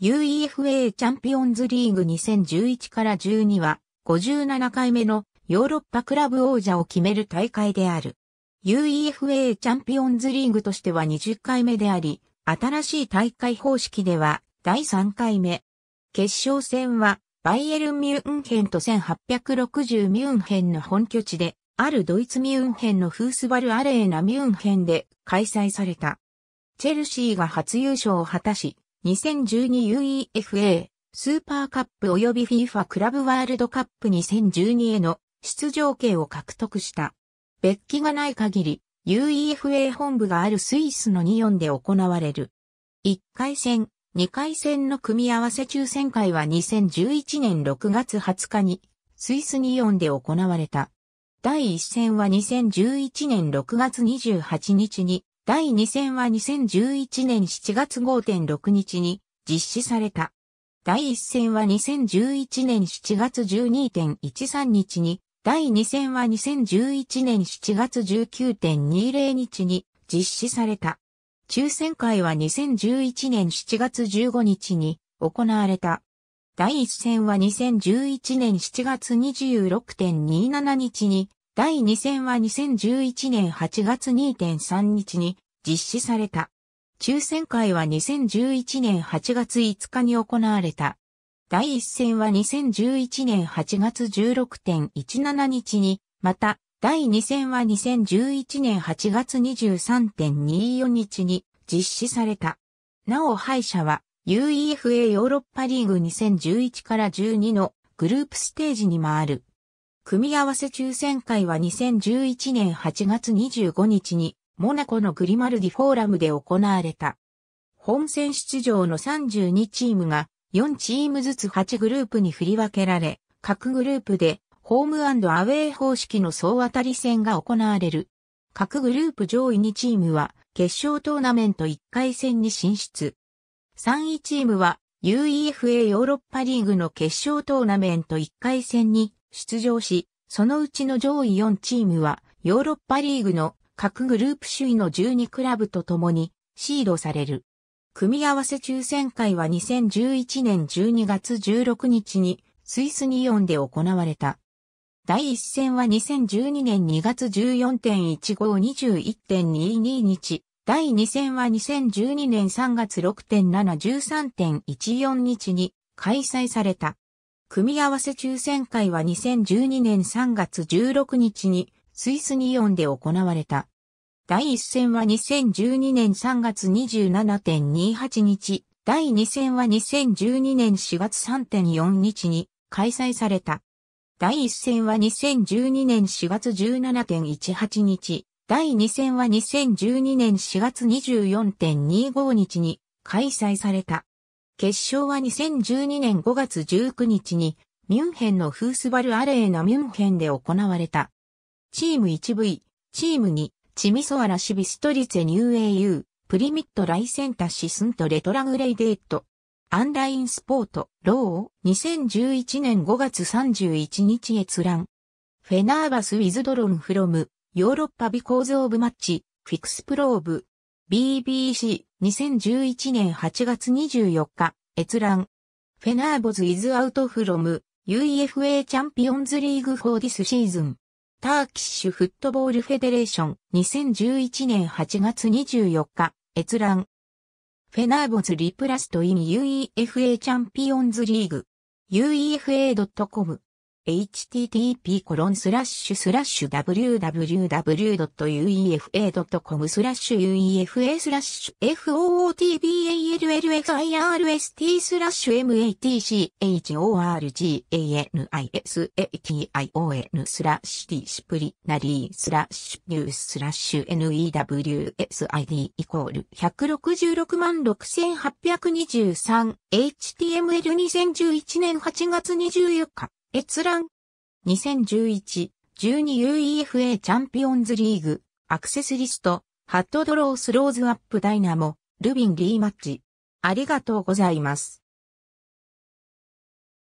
UEFA チャンピオンズリーグ2011から12は57回目のヨーロッパクラブ王者を決める大会である。UEFA チャンピオンズリーグとしては20回目であり、新しい大会方式では第3回目。決勝戦はバイエルン・ミュンヘンと1860ミュンヘンの本拠地で、あるドイツミュンヘンのフースバルアレーナミュンヘンで開催された。チェルシーが初優勝を果たし、2012UEFA スーパーカップ及び FIFA クラブワールドカップ2012への出場権を獲得した。別記がない限り UEFA 本部があるスイスのオンで行われる。1回戦、2回戦の組み合わせ抽選会は2011年6月20日にスイスオンで行われた。第1戦は2011年6月28日に第2戦は2011年7月5.6日に実施された。第1戦は2011年7月12.13日に、第2戦は2011年7月19.20日に実施された。抽選会は2011年7月15日に行われた。第1戦は2011年7月26.27日に第2戦は2011年8月2.3日に実施された。抽選会は2011年8月5日に行われた。第1戦は2011年8月16.17日に、また、第2戦は2011年8月23.24日に実施された。なお敗者は UEFA ヨーロッパリーグ2011から12のグループステージに回る。組み合わせ抽選会は2011年8月25日に、モナコのグリマルディフォーラムで行われた。本戦出場の32チームが、4チームずつ8グループに振り分けられ、各グループで、ホームアウェイ方式の総当たり戦が行われる。各グループ上位2チームは、決勝トーナメント1回戦に進出。3位チームは、UEFA ヨーロッパリーグの決勝トーナメント1回戦に出場し、そのうちの上位4チームはヨーロッパリーグの各グループ首位の12クラブと共にシードされる。組み合わせ抽選会は2011年12月16日にスイスニオンで行われた。第1戦は2012年2月14.1521.22日。第2戦は2012年3月6.713.14日に開催された。組み合わせ抽選会は2012年3月16日にスイスニオンで行われた。第1戦は2012年3月27.28日、第2戦は2012年4月3.4日に開催された。第1戦は2012年4月17.18日、第2戦は2012年4月24.25日に開催された。決勝は2012年5月19日に、ミュンヘンのフースバルアレーナミュンヘンで行われた。チーム 1V、チーム2、チミソアラシビストリツェニュー au、プリミットライセンタシスンとレトラグレイデート。アンラインスポート、ロー、2011年5月31日閲覧。フェナーバス・ウィズドロン・フロム、ヨーロッパ・ビコーズ・オブ・マッチ、フィクス・プローブ、BBC、2011年8月24日、閲覧。フェナーボズ・イズ・アウト・フロム、UEFA チャンピオンズリーグ・フォーディスシーズン。ターキッシュ・フットボール・フェデレーション、2011年8月24日、閲覧。フェナーボズ・リプラスト・イン・ UEFA チャンピオンズリーグ。uefa.com http://www.uefa.com uefa footballsirst ス matchorganisation スラッシュティシプリナリーニュースラッシュ newsid 166 6823 html2011 年8月24日閲覧 2011-12UEFA チャンピオンズリーグ、アクセスリスト、ハットドロースローズアップダイナモ、ルビンリーマッチ。ありがとうございます。